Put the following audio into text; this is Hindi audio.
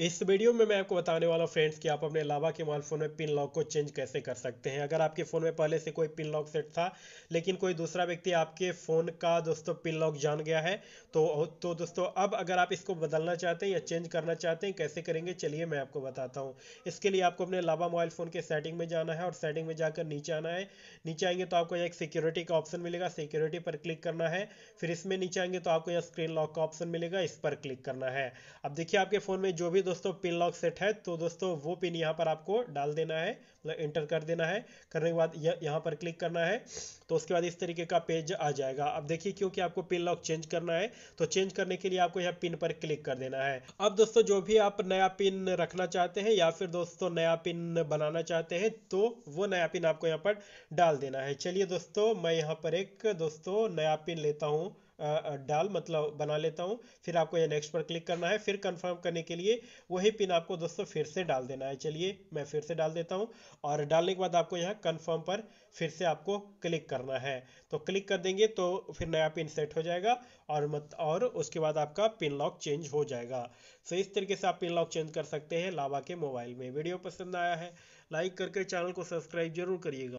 इस वीडियो में मैं आपको बताने वाला हूँ फ्रेंड्स कि आप अपने लावा के मोबाइल फ़ोन में पिन लॉक को चेंज कैसे कर सकते हैं अगर आपके फ़ोन में पहले से कोई पिन लॉक सेट था लेकिन कोई दूसरा व्यक्ति आपके फ़ोन का दोस्तों पिन लॉक जान गया है तो तो दोस्तों अब अगर आप इसको बदलना चाहते हैं या चेंज करना चाहते हैं कैसे करेंगे चलिए मैं आपको बताता हूँ इसके लिए आपको अपने लावा मोबाइल फ़ोन के सेटिंग में जाना है और सेटिंग में जाकर नीचे आना है नीचे आएंगे तो आपको एक सिक्योरिटी का ऑप्शन मिलेगा सिक्योरिटी पर क्लिक करना है फिर इसमें नीचे आएंगे तो आपको यहाँ स्क्रीन लॉक का ऑप्शन मिलेगा इस पर क्लिक करना है अब देखिए आपके फ़ोन में जो भी भी दोस्तों पिन लॉक सेट है तो दोस्तों वो पिन यहाँ पर आपको डाल देना है मतलब इंटर कर देना है करने के बाद यहाँ पर क्लिक करना है तो उसके बाद इस तरीके का पेज आ जाएगा अब देखिए क्योंकि आपको पिन लॉक चेंज करना है तो चेंज करने के लिए आपको यहाँ पिन पर क्लिक कर देना है अब दोस्तों जो भी आप नया पिन रखना चाहते हैं या फिर दोस्तों नया पिन बनाना चाहते हैं तो वो नया पिन आपको यहाँ पर डाल देना है चलिए दोस्तों मैं यहाँ पर एक दोस्तों नया पिन लेता हूँ डाल मतलब बना लेता हूँ फिर आपको ये नेक्स्ट पर क्लिक करना है फिर कंफर्म करने के लिए वही पिन आपको दोस्तों फिर से डाल देना है चलिए मैं फिर से डाल देता हूँ और डालने के बाद आपको यहाँ कन्फर्म पर फिर से आपको क्लिक करना है तो क्लिक कर देंगे तो फिर नया पिन सेट हो जाएगा और मत और उसके बाद आपका पिन लॉक चेंज हो जाएगा सो तो इस तरीके से आप पिन लॉक चेंज कर सकते हैं लावा के मोबाइल में वीडियो पसंद आया है लाइक करके चैनल को सब्सक्राइब जरूर करिएगा